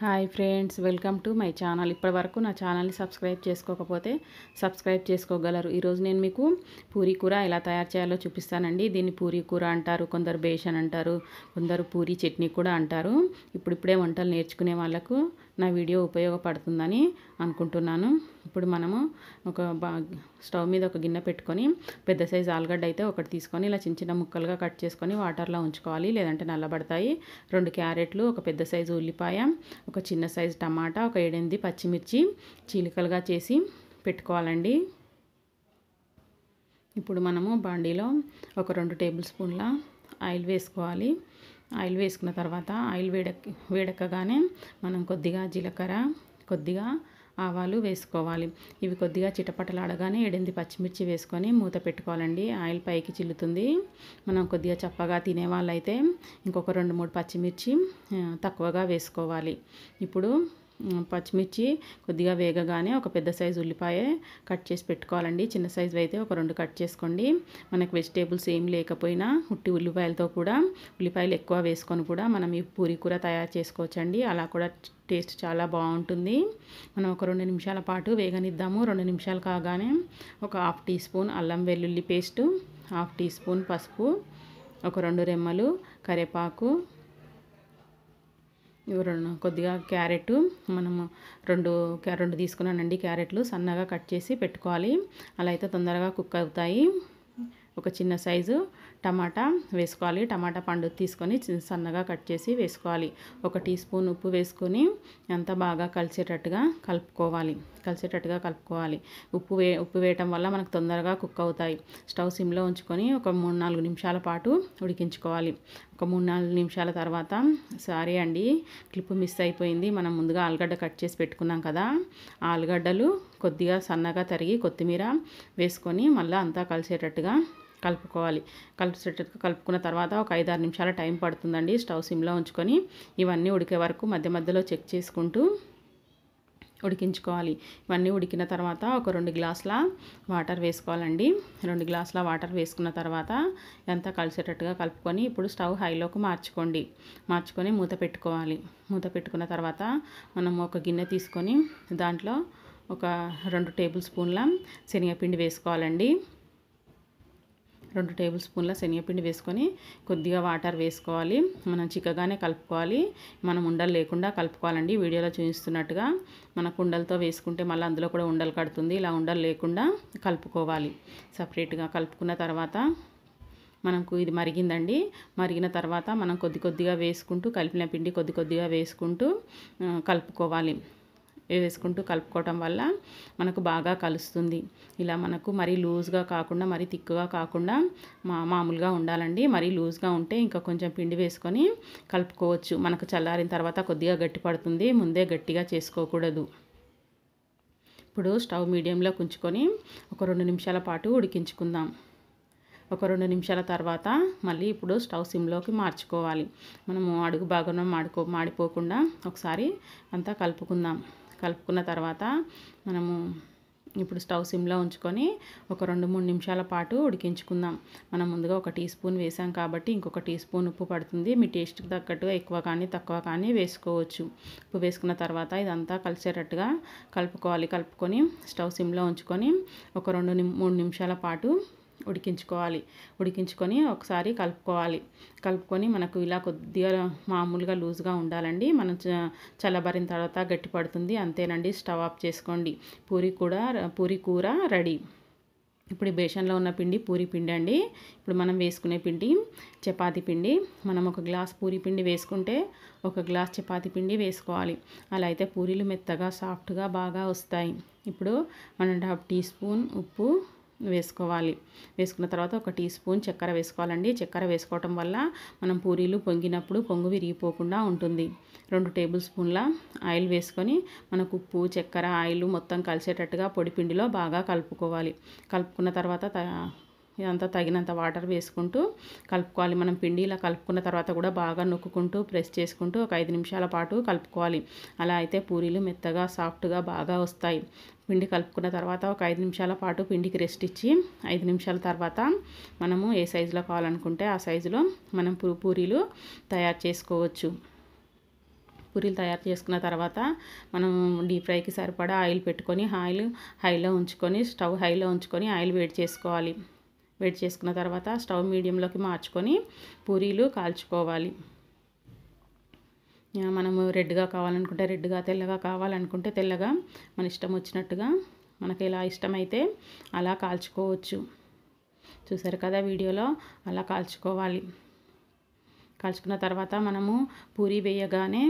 hi friends welcome to my channel ఇప్పటి వరకు నా ఛానల్ని సబ్స్క్రైబ్ చేసుకోకపోతే సబ్స్క్రైబ్ చేసుకోగలరు ఈరోజు నేను మీకు పూరీ కూర ఎలా తయారు చేయాలో చూపిస్తానండి దీన్ని పూరీ కూర అంటారు కొందరు బేషన్ అంటారు కొందరు పూరీ చట్నీ కూడా అంటారు ఇప్పుడిప్పుడే వంటలు నేర్చుకునే వాళ్ళకు నా వీడియో ఉపయోగపడుతుందని అనుకుంటున్నాను ఇప్పుడు మనము ఒక స్టవ్ మీద ఒక గిన్నె పెట్టుకొని పెద్ద సైజు ఆలుగడ్డ అయితే ఒకటి తీసుకొని ఇలా చిన్న చిన్న ముక్కలుగా కట్ చేసుకొని వాటర్లో ఉంచుకోవాలి లేదంటే నల్లబడతాయి రెండు క్యారెట్లు ఒక పెద్ద సైజు ఉల్లిపాయ ఒక చిన్న సైజు టమాటా ఒక ఏడెనిమిది పచ్చిమిర్చి చీలికలుగా చేసి పెట్టుకోవాలండి ఇప్పుడు మనము బాండీలో ఒక రెండు టేబుల్ స్పూన్ల ఆయిల్ వేసుకోవాలి ఆయిల్ వేసుకున్న తర్వాత ఆయిల్ వేడెక్ వేడెక్కగానే మనం కొద్దిగా జీలకర్ర కొద్దిగా ఆవాలు వేసుకోవాలి ఇవి కొద్దిగా చిటపటలాడగానే ఎడింది పచ్చిమిర్చి వేసుకొని మూత పెట్టుకోవాలండి ఆయిల్ పైకి చిల్లుతుంది మనం కొద్దిగా చప్పగా తినే వాళ్ళైతే ఇంకొక రెండు మూడు పచ్చిమిర్చి తక్కువగా వేసుకోవాలి ఇప్పుడు పచ్చిమిర్చి కొద్దిగా వేగగానే ఒక పెద్ద సైజు ఉల్లిపాయ కట్ చేసి పెట్టుకోవాలండి చిన్న సైజు అయితే ఒక రెండు కట్ చేసుకోండి మనకు వెజిటేబుల్స్ ఏం లేకపోయినా ఉట్టి ఉల్లిపాయలతో కూడా ఉల్లిపాయలు ఎక్కువ వేసుకొని కూడా మనం ఈ పూరి కూర తయారు చేసుకోవచ్చండి అలా కూడా టేస్ట్ చాలా బాగుంటుంది మనం ఒక రెండు నిమిషాల పాటు వేగనిద్దాము రెండు నిమిషాలు కాగానే ఒక హాఫ్ టీ స్పూన్ అల్లం వెల్లుల్లి పేస్టు హాఫ్ టీ స్పూన్ పసుపు ఒక రెండు రెమ్మలు కరివేపాకు రెండు కొద్దిగా క్యారెట్ మనము రెండు రెండు తీసుకున్నానండి క్యారెట్లు సన్నగా కట్ చేసి పెట్టుకోవాలి అలా అయితే తొందరగా కుక్ అవుతాయి ఒక చిన్న సైజు టమాటా వేసుకోవాలి టమాటా పండు తీసుకొని సన్నగా కట్ చేసి వేసుకోవాలి ఒక టీ స్పూన్ ఉప్పు వేసుకొని అంతా బాగా కలిసేటట్టుగా కలుపుకోవాలి కలిసేటట్టుగా కలుపుకోవాలి ఉప్పు వే ఉప్పు వేయటం వల్ల మనకు తొందరగా కుక్ అవుతాయి స్టవ్ సిమ్లో ఉంచుకొని ఒక మూడు నాలుగు నిమిషాల పాటు ఉడికించుకోవాలి ఒక మూడు నాలుగు నిమిషాల తర్వాత సారీ అండి క్లిప్ మిస్ అయిపోయింది మనం ముందుగా ఆలుగడ్డ కట్ చేసి పెట్టుకున్నాం కదా ఆలుగడ్డలు కొద్దిగా సన్నగా తరిగి కొత్తిమీర వేసుకొని మళ్ళీ అంతా కలిసేటట్టుగా కలుపుకోవాలి కలిసేటట్టు కలుపుకున్న తర్వాత ఒక ఐదారు నిమిషాల టైం పడుతుందండి స్టవ్ సిమ్లో ఉంచుకొని ఇవన్నీ ఉడికే వరకు మధ్య మధ్యలో చెక్ చేసుకుంటూ ఉడికించుకోవాలి ఇవన్నీ ఉడికిన తర్వాత ఒక రెండు గ్లాసుల వాటర్ వేసుకోవాలండి రెండు గ్లాసుల వాటర్ వేసుకున్న తర్వాత ఇదంతా కలిసేటట్టుగా కలుపుకొని ఇప్పుడు స్టవ్ హైలోకి మార్చుకోండి మార్చుకొని మూత పెట్టుకోవాలి మూత పెట్టుకున్న తర్వాత మనం ఒక గిన్నె తీసుకొని దాంట్లో ఒక రెండు టేబుల్ స్పూన్ల శనగపిండి వేసుకోవాలండి రెండు టేబుల్ స్పూన్ల శనగపిండి వేసుకొని కొద్దిగా వాటర్ వేసుకోవాలి మనం చిక్కగానే కలుపుకోవాలి మనం ఉండలు లేకుండా కలుపుకోవాలండి వీడియోలో చూపిస్తున్నట్టుగా మనకు ఉండలతో వేసుకుంటే మళ్ళీ అందులో కూడా ఉండలు కడుతుంది ఇలా ఉండలు లేకుండా కలుపుకోవాలి సపరేట్గా కలుపుకున్న తర్వాత మనకు ఇది మరిగిందండి మరిగిన తర్వాత మనం కొద్ది కొద్దిగా వేసుకుంటూ కలిపిన పిండి కొద్ది కొద్దిగా వేసుకుంటూ కలుపుకోవాలి వేసుకుంటూ కలుపుకోవటం వల్ల మనకు బాగా కలుస్తుంది ఇలా మనకు మరీ లూజ్గా కాకుండా మరీ తిక్కుగా కాకుండా మా మామూలుగా ఉండాలండి మరీ లూజ్గా ఉంటే ఇంకా కొంచెం పిండి వేసుకొని కలుపుకోవచ్చు మనకు చల్లారిన తర్వాత కొద్దిగా గట్టి పడుతుంది ముందే గట్టిగా చేసుకోకూడదు ఇప్పుడు స్టవ్ మీడియంలో కుంచుకొని ఒక రెండు నిమిషాల పాటు ఉడికించుకుందాం ఒక రెండు నిమిషాల తర్వాత మళ్ళీ ఇప్పుడు స్టవ్ సిమ్లోకి మార్చుకోవాలి మనము అడుగు భాగంలో మాడుకో మాడిపోకుండా ఒకసారి అంతా కలుపుకుందాం కలుపుకున్న తర్వాత మనము ఇప్పుడు స్టవ్ సిమ్లో ఉంచుకొని ఒక రెండు మూడు నిమిషాల పాటు ఉడికించుకుందాం మనం ముందుగా ఒక టీ స్పూన్ వేసాం కాబట్టి ఇంకొక టీ స్పూన్ ఉప్పు పడుతుంది మీ టేస్ట్కి తగ్గట్టుగా ఎక్కువ కానీ తక్కువ కానీ వేసుకోవచ్చు ఉప్పు వేసుకున్న తర్వాత ఇదంతా కలిసేటట్టుగా కలుపుకోవాలి కలుపుకొని స్టవ్ సిమ్లో ఉంచుకొని ఒక రెండు మూడు నిమిషాల పాటు ఉడికించుకోవాలి ఉడికించుకొని ఒకసారి కలుపుకోవాలి కలుపుకొని మనకు ఇలా కొద్దిగా మామూలుగా లూజ్గా ఉండాలండి మనం చల్లబరిన తర్వాత గట్టి పడుతుంది అంతేనండి స్టవ్ ఆఫ్ చేసుకోండి పూరి కూడా పూరి కూర రెడీ ఇప్పుడు బేషన్లో ఉన్న పిండి పూరి పిండి అండి ఇప్పుడు మనం వేసుకునే పిండి చపాతి పిండి మనం ఒక గ్లాస్ పూరి పిండి వేసుకుంటే ఒక గ్లాస్ చపాతి పిండి వేసుకోవాలి అలా అయితే పూరీలు మెత్తగా సాఫ్ట్గా బాగా వస్తాయి ఇప్పుడు అండ్ హాఫ్ టీ స్పూన్ ఉప్పు వేసుకోవాలి వేసుకున్న తర్వాత ఒక టీ స్పూన్ చక్కెర వేసుకోవాలండి చక్కెర వేసుకోవటం వల్ల మనం పూరీలు పొంగినప్పుడు పొంగు విరిగిపోకుండా ఉంటుంది రెండు టేబుల్ స్పూన్ల ఆయిల్ వేసుకొని మనకు ఉప్పు చక్కెర ఆయిల్ మొత్తం కలిసేటట్టుగా పొడిపిండిలో బాగా కలుపుకోవాలి కలుపుకున్న తర్వాత ఇదంతా తగినంత వాటర్ వేసుకుంటూ కలుపుకోవాలి మనం పిండి ఇలా కలుపుకున్న తర్వాత కూడా బాగా నొక్కుకుంటూ ప్రెస్ చేసుకుంటూ ఒక ఐదు నిమిషాల పాటు కలుపుకోవాలి అలా అయితే పూరీలు మెత్తగా సాఫ్ట్గా బాగా వస్తాయి పిండి కలుపుకున్న తర్వాత ఒక ఐదు నిమిషాల పాటు పిండికి రెస్ట్ ఇచ్చి ఐదు నిమిషాల తర్వాత మనము ఏ సైజులో కావాలనుకుంటే ఆ సైజులో మనం పూరీలు తయారు చేసుకోవచ్చు పూరీలు తయారు చేసుకున్న తర్వాత మనం డీప్ ఫ్రైకి సరిపడా ఆయిల్ పెట్టుకొని ఆయిల్ హైలో ఉంచుకొని స్టవ్ హైలో ఉంచుకొని ఆయిల్ వేడి చేసుకోవాలి వేడి చేసుకున్న తర్వాత స్టవ్ మీడియంలోకి మార్చుకొని పూరీలు కాల్చుకోవాలి మనము రెడ్గా కావాలనుకుంటే రెడ్గా తెల్లగా కావాలనుకుంటే తెల్లగా మన ఇష్టం వచ్చినట్టుగా మనకి ఎలా ఇష్టమైతే అలా కాల్చుకోవచ్చు చూసారు కదా వీడియోలో అలా కాల్చుకోవాలి కాల్చుకున్న తర్వాత మనము పూరి వేయగానే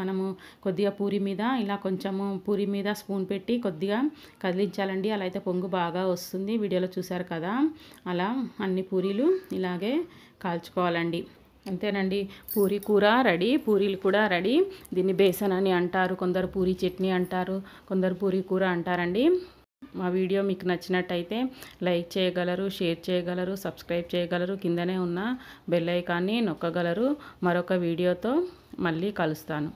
మనము కొద్దిగా పూరి మీద ఇలా కొంచెము పూరి మీద స్పూన్ పెట్టి కొద్దిగా కదిలించాలండి అలా అయితే పొంగు బాగా వస్తుంది వీడియోలో చూసారు కదా అలా అన్ని పూరీలు ఇలాగే కాల్చుకోవాలండి అంతేనండి పూరి కూర రెడీ పూరీలు కూడా రెడీ దీన్ని బేసన్ అని అంటారు కొందరు పూరి చట్నీ అంటారు కొందరు పూరి కూర అంటారండి మా వీడియో మీకు నచ్చినట్టయితే లైక్ చేయగలరు షేర్ చేయగలరు సబ్స్క్రైబ్ చేయగలరు కిందనే ఉన్న బెల్ నొక్కగలరు మరొక వీడియోతో మళ్ళీ కలుస్తాను